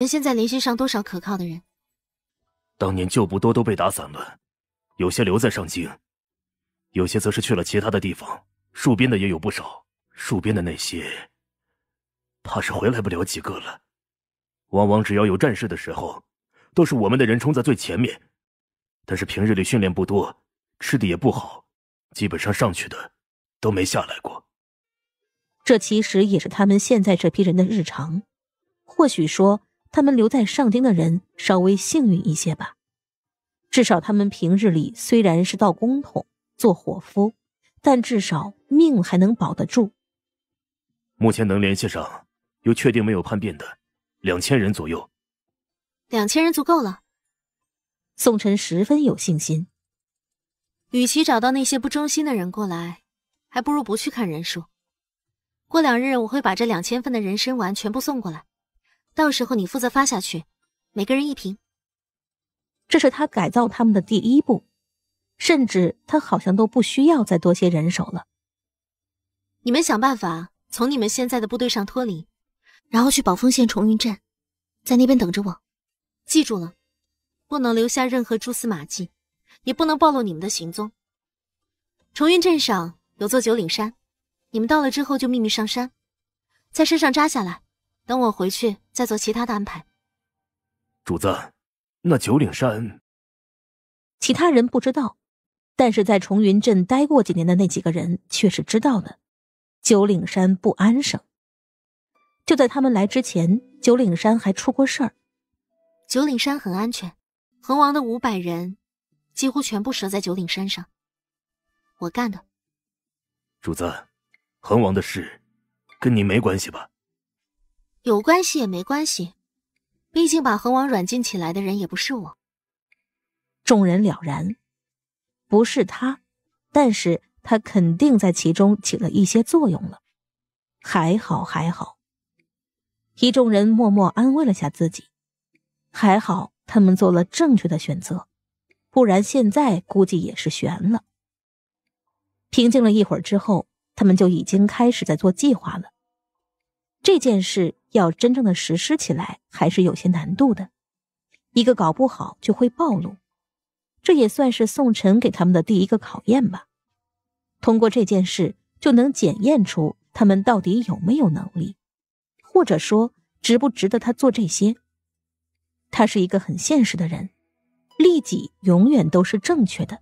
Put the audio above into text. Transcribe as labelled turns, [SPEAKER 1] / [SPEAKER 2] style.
[SPEAKER 1] 你现在联系上多少可靠的人？
[SPEAKER 2] 当年旧部多都被打散了，有些留在上京，有些则是去了其他的地方。戍边的也有不少，戍边的那些，怕是回来不了几个了。往往只要有战事的时候，都是我们的人冲在最前面，但是平日里训练不多，吃的也不好，基本上上去的都没下来过。
[SPEAKER 3] 这其实也是他们现在这批人的日常，或许说。他们留在上京的人稍微幸运一些吧，至少他们平日里虽然是到工统做伙夫，但至少命还能保得住。
[SPEAKER 2] 目前能联系上又确定没有叛变的两千人左右，
[SPEAKER 1] 两千人足够了。宋晨十分有信心。与其找到那些不忠心的人过来，还不如不去看人数。过两日我会把这两千份的人参丸全部送过来。到时候你负责发下去，每个人一瓶。这是他改造他们的第一步，
[SPEAKER 3] 甚至他好像都不需要再多些人手了。你们想
[SPEAKER 1] 办法从你们现在的部队上脱离，然后去宝丰县重云镇，在那边等着我。记住了，不能留下任何蛛丝马迹，也不能暴露你们的行踪。重云镇上有座九岭山，你们到了之后就秘密上山，在山上扎下来。等我回去再做其他的安排。
[SPEAKER 2] 主子，那九岭山，
[SPEAKER 1] 其他人不知
[SPEAKER 3] 道，但是在重云镇待过几年的那几个人却是知道的。九岭山不安生，就在他们来之前，九岭山还出过事
[SPEAKER 1] 儿。九岭山很安全，恒王的五百人几乎全部折在九岭山上，我干的。
[SPEAKER 2] 主子，恒王的事，跟你没关系吧？
[SPEAKER 1] 有关系也没关系，毕竟把恒王软禁起来的人也不是我。众人了然，
[SPEAKER 3] 不是他，但是他肯定在其中起了一些作用了。还好，还好，一众人默默安慰了下自己，还好他们做了正确的选择，不然现在估计也是悬了。平静了一会儿之后，他们就已经开始在做计划了，这件事。要真正的实施起来，还是有些难度的。一个搞不好就会暴露，这也算是宋晨给他们的第一个考验吧。通过这件事，就能检验出他们到底有没有能力，或者说值不值得他做这些。他是一个很现实的人，利己永远都是正确的。